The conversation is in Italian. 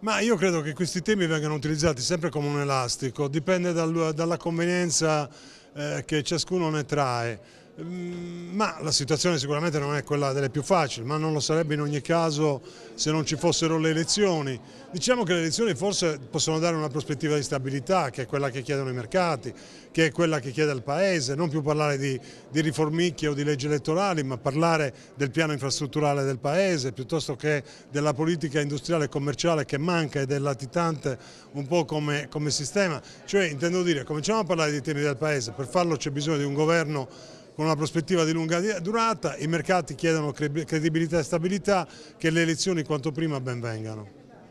Ma io credo che questi temi vengano utilizzati sempre come un elastico, dipende dal, dalla convenienza eh, che ciascuno ne trae. Mm, ma la situazione sicuramente non è quella delle più facili, ma non lo sarebbe in ogni caso se non ci fossero le elezioni. Diciamo che le elezioni forse possono dare una prospettiva di stabilità, che è quella che chiedono i mercati, che è quella che chiede il Paese, non più parlare di, di riformicchie o di leggi elettorali, ma parlare del piano infrastrutturale del Paese, piuttosto che della politica industriale e commerciale che manca ed è latitante un po' come, come sistema. Cioè, intendo dire, cominciamo a parlare dei temi del Paese, per farlo c'è bisogno di un governo con una prospettiva di lunga durata, i mercati chiedono credibilità e stabilità, che le elezioni quanto prima ben vengano.